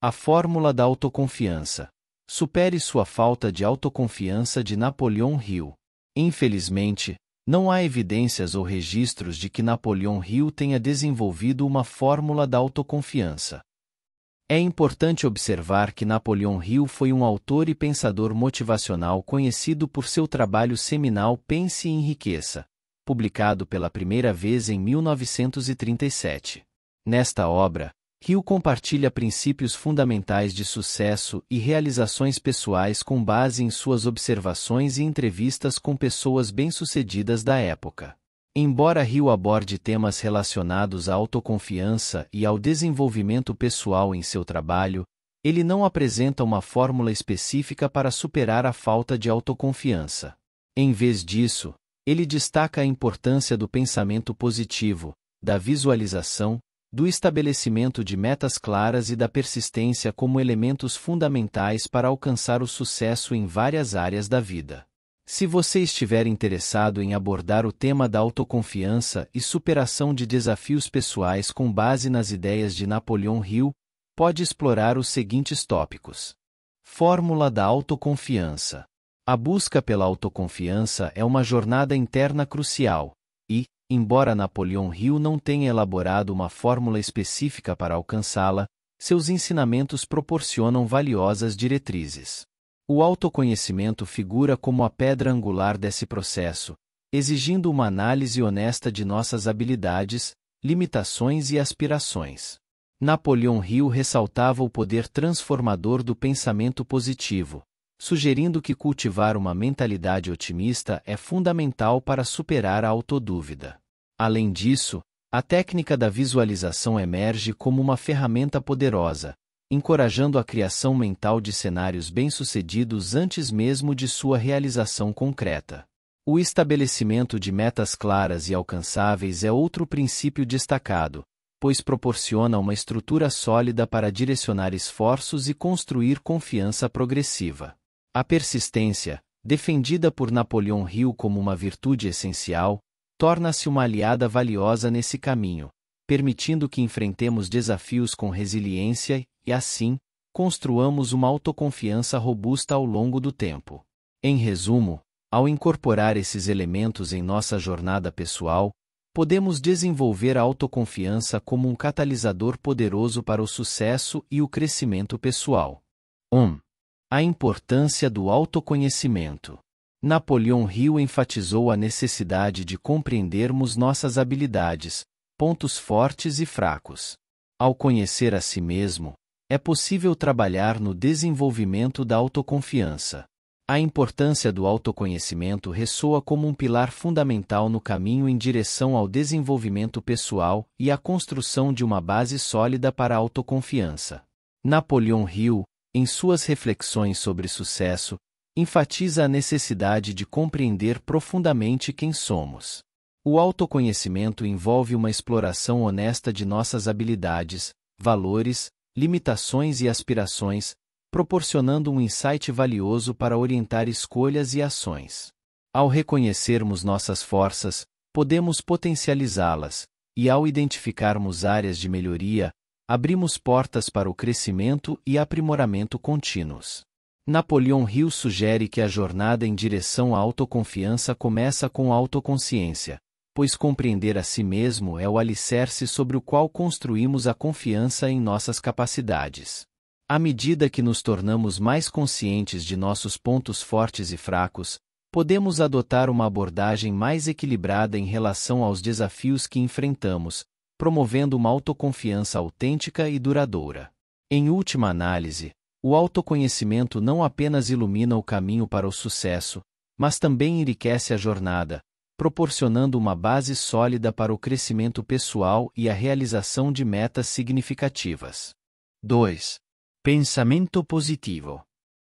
A fórmula da autoconfiança. Supere sua falta de autoconfiança de Napoleão Hill. Infelizmente, não há evidências ou registros de que Napoleão Hill tenha desenvolvido uma fórmula da autoconfiança. É importante observar que Napoleão Hill foi um autor e pensador motivacional conhecido por seu trabalho seminal Pense e Enriqueça, publicado pela primeira vez em 1937. Nesta obra, Rio compartilha princípios fundamentais de sucesso e realizações pessoais com base em suas observações e entrevistas com pessoas bem-sucedidas da época. Embora Rio aborde temas relacionados à autoconfiança e ao desenvolvimento pessoal em seu trabalho, ele não apresenta uma fórmula específica para superar a falta de autoconfiança. Em vez disso, ele destaca a importância do pensamento positivo, da visualização do estabelecimento de metas claras e da persistência como elementos fundamentais para alcançar o sucesso em várias áreas da vida. Se você estiver interessado em abordar o tema da autoconfiança e superação de desafios pessoais com base nas ideias de Napoleon Hill, pode explorar os seguintes tópicos. Fórmula da autoconfiança. A busca pela autoconfiança é uma jornada interna crucial, e, embora Napoleão Hill não tenha elaborado uma fórmula específica para alcançá-la, seus ensinamentos proporcionam valiosas diretrizes. O autoconhecimento figura como a pedra angular desse processo, exigindo uma análise honesta de nossas habilidades, limitações e aspirações. Napoleão Hill ressaltava o poder transformador do pensamento positivo, sugerindo que cultivar uma mentalidade otimista é fundamental para superar a autodúvida. Além disso, a técnica da visualização emerge como uma ferramenta poderosa, encorajando a criação mental de cenários bem-sucedidos antes mesmo de sua realização concreta. O estabelecimento de metas claras e alcançáveis é outro princípio destacado, pois proporciona uma estrutura sólida para direcionar esforços e construir confiança progressiva. A persistência, defendida por Napoleão Hill como uma virtude essencial, torna-se uma aliada valiosa nesse caminho, permitindo que enfrentemos desafios com resiliência e, assim, construamos uma autoconfiança robusta ao longo do tempo. Em resumo, ao incorporar esses elementos em nossa jornada pessoal, podemos desenvolver a autoconfiança como um catalisador poderoso para o sucesso e o crescimento pessoal. 1. Um, a importância do autoconhecimento. Napoleão Hill enfatizou a necessidade de compreendermos nossas habilidades, pontos fortes e fracos. Ao conhecer a si mesmo, é possível trabalhar no desenvolvimento da autoconfiança. A importância do autoconhecimento ressoa como um pilar fundamental no caminho em direção ao desenvolvimento pessoal e à construção de uma base sólida para a autoconfiança. Napoleão Hill, em suas reflexões sobre sucesso, enfatiza a necessidade de compreender profundamente quem somos. O autoconhecimento envolve uma exploração honesta de nossas habilidades, valores, limitações e aspirações, proporcionando um insight valioso para orientar escolhas e ações. Ao reconhecermos nossas forças, podemos potencializá-las, e ao identificarmos áreas de melhoria, abrimos portas para o crescimento e aprimoramento contínuos. Napoleão Hill sugere que a jornada em direção à autoconfiança começa com a autoconsciência, pois compreender a si mesmo é o alicerce sobre o qual construímos a confiança em nossas capacidades. À medida que nos tornamos mais conscientes de nossos pontos fortes e fracos, podemos adotar uma abordagem mais equilibrada em relação aos desafios que enfrentamos, promovendo uma autoconfiança autêntica e duradoura. Em última análise, o autoconhecimento não apenas ilumina o caminho para o sucesso, mas também enriquece a jornada, proporcionando uma base sólida para o crescimento pessoal e a realização de metas significativas. 2. Pensamento positivo.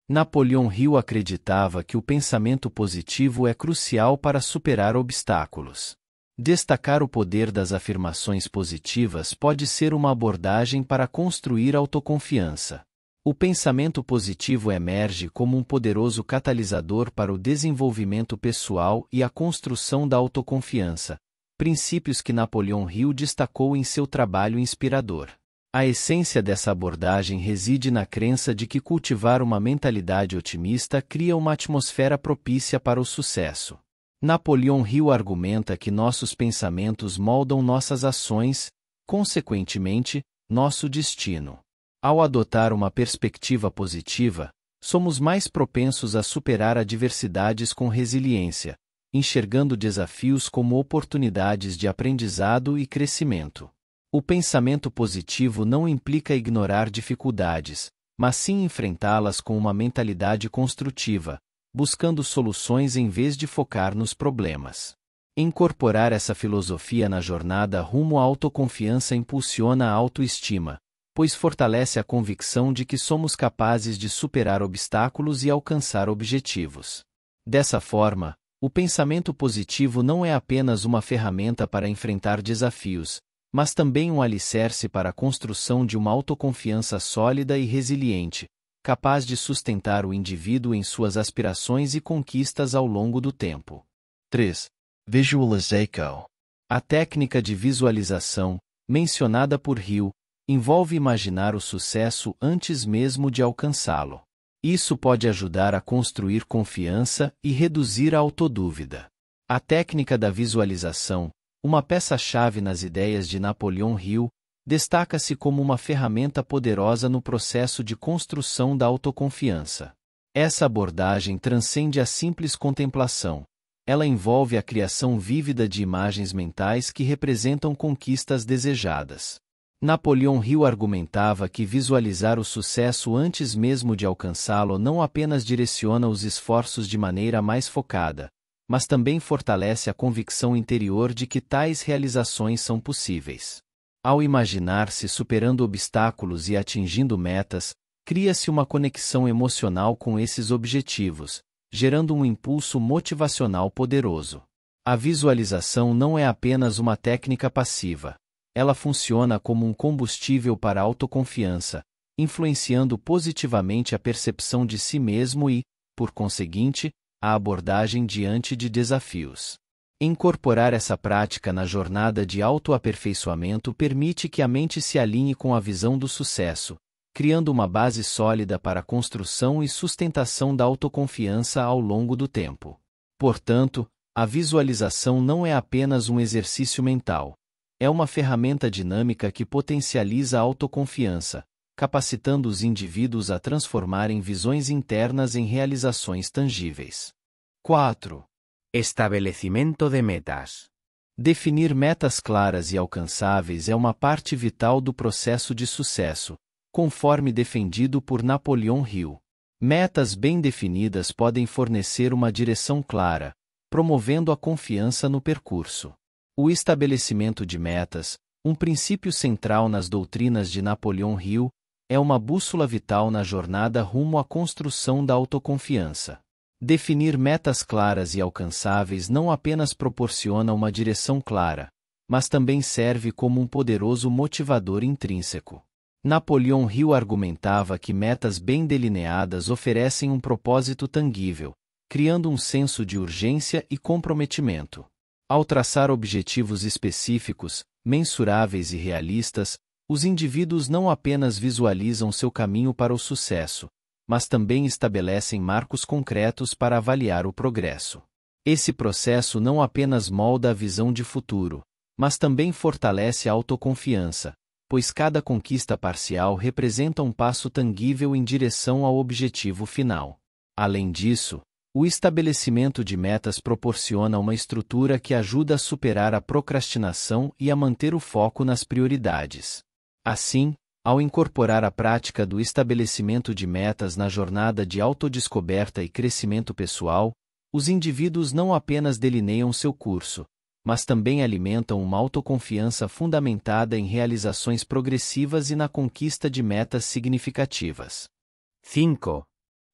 Napoleão Hill acreditava que o pensamento positivo é crucial para superar obstáculos. Destacar o poder das afirmações positivas pode ser uma abordagem para construir autoconfiança. O pensamento positivo emerge como um poderoso catalisador para o desenvolvimento pessoal e a construção da autoconfiança, princípios que Napoleão Hill destacou em seu trabalho inspirador. A essência dessa abordagem reside na crença de que cultivar uma mentalidade otimista cria uma atmosfera propícia para o sucesso. Napoleão Hill argumenta que nossos pensamentos moldam nossas ações, consequentemente, nosso destino. Ao adotar uma perspectiva positiva, somos mais propensos a superar adversidades com resiliência, enxergando desafios como oportunidades de aprendizado e crescimento. O pensamento positivo não implica ignorar dificuldades, mas sim enfrentá-las com uma mentalidade construtiva, buscando soluções em vez de focar nos problemas. Incorporar essa filosofia na jornada rumo à autoconfiança impulsiona a autoestima, pois fortalece a convicção de que somos capazes de superar obstáculos e alcançar objetivos. Dessa forma, o pensamento positivo não é apenas uma ferramenta para enfrentar desafios, mas também um alicerce para a construção de uma autoconfiança sólida e resiliente, capaz de sustentar o indivíduo em suas aspirações e conquistas ao longo do tempo. 3. Visualization. A técnica de visualização, mencionada por Hill, envolve imaginar o sucesso antes mesmo de alcançá-lo. Isso pode ajudar a construir confiança e reduzir a autodúvida. A técnica da visualização, uma peça-chave nas ideias de Napoleão Hill, destaca-se como uma ferramenta poderosa no processo de construção da autoconfiança. Essa abordagem transcende a simples contemplação. Ela envolve a criação vívida de imagens mentais que representam conquistas desejadas. Napoleão Hill argumentava que visualizar o sucesso antes mesmo de alcançá-lo não apenas direciona os esforços de maneira mais focada, mas também fortalece a convicção interior de que tais realizações são possíveis. Ao imaginar-se superando obstáculos e atingindo metas, cria-se uma conexão emocional com esses objetivos, gerando um impulso motivacional poderoso. A visualização não é apenas uma técnica passiva. Ela funciona como um combustível para a autoconfiança, influenciando positivamente a percepção de si mesmo e, por conseguinte, a abordagem diante de desafios. Incorporar essa prática na jornada de autoaperfeiçoamento permite que a mente se alinhe com a visão do sucesso, criando uma base sólida para a construção e sustentação da autoconfiança ao longo do tempo. Portanto, a visualização não é apenas um exercício mental. É uma ferramenta dinâmica que potencializa a autoconfiança, capacitando os indivíduos a transformarem visões internas em realizações tangíveis. 4. Estabelecimento de metas. Definir metas claras e alcançáveis é uma parte vital do processo de sucesso, conforme defendido por Napoleon Hill. Metas bem definidas podem fornecer uma direção clara, promovendo a confiança no percurso. O estabelecimento de metas, um princípio central nas doutrinas de Napoleon Hill, é uma bússola vital na jornada rumo à construção da autoconfiança. Definir metas claras e alcançáveis não apenas proporciona uma direção clara, mas também serve como um poderoso motivador intrínseco. Napoleão Hill argumentava que metas bem delineadas oferecem um propósito tangível, criando um senso de urgência e comprometimento. Ao traçar objetivos específicos, mensuráveis e realistas, os indivíduos não apenas visualizam seu caminho para o sucesso, mas também estabelecem marcos concretos para avaliar o progresso. Esse processo não apenas molda a visão de futuro, mas também fortalece a autoconfiança, pois cada conquista parcial representa um passo tangível em direção ao objetivo final. Além disso, o estabelecimento de metas proporciona uma estrutura que ajuda a superar a procrastinação e a manter o foco nas prioridades. Assim, ao incorporar a prática do estabelecimento de metas na jornada de autodescoberta e crescimento pessoal, os indivíduos não apenas delineiam seu curso, mas também alimentam uma autoconfiança fundamentada em realizações progressivas e na conquista de metas significativas. 5.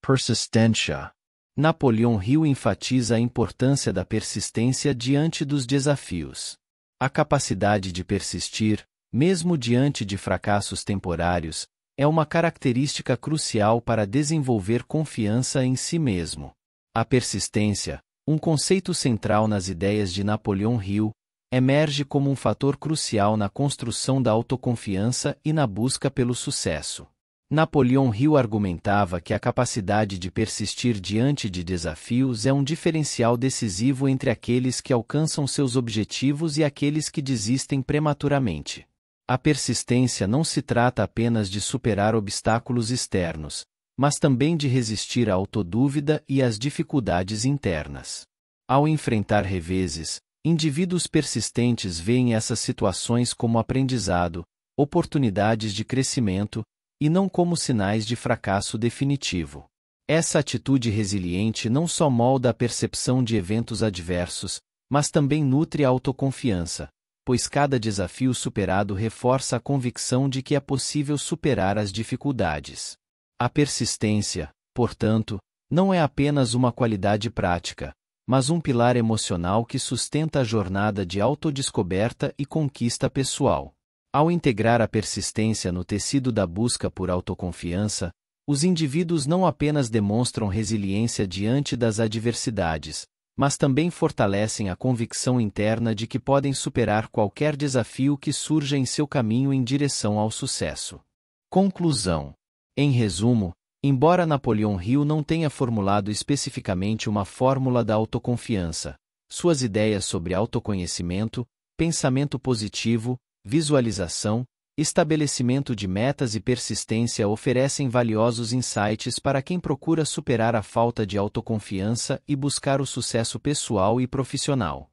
Persistência Napoleão Hill enfatiza a importância da persistência diante dos desafios. A capacidade de persistir, mesmo diante de fracassos temporários, é uma característica crucial para desenvolver confiança em si mesmo. A persistência, um conceito central nas ideias de Napoleão Hill, emerge como um fator crucial na construção da autoconfiança e na busca pelo sucesso. Napoleão Hill argumentava que a capacidade de persistir diante de desafios é um diferencial decisivo entre aqueles que alcançam seus objetivos e aqueles que desistem prematuramente. A persistência não se trata apenas de superar obstáculos externos, mas também de resistir à autodúvida e às dificuldades internas. Ao enfrentar reveses, indivíduos persistentes veem essas situações como aprendizado, oportunidades de crescimento, e não como sinais de fracasso definitivo. Essa atitude resiliente não só molda a percepção de eventos adversos, mas também nutre a autoconfiança, pois cada desafio superado reforça a convicção de que é possível superar as dificuldades. A persistência, portanto, não é apenas uma qualidade prática, mas um pilar emocional que sustenta a jornada de autodescoberta e conquista pessoal. Ao integrar a persistência no tecido da busca por autoconfiança, os indivíduos não apenas demonstram resiliência diante das adversidades, mas também fortalecem a convicção interna de que podem superar qualquer desafio que surja em seu caminho em direção ao sucesso. Conclusão: Em resumo, embora Napoleão Hill não tenha formulado especificamente uma fórmula da autoconfiança, suas ideias sobre autoconhecimento, pensamento positivo, visualização, estabelecimento de metas e persistência oferecem valiosos insights para quem procura superar a falta de autoconfiança e buscar o sucesso pessoal e profissional.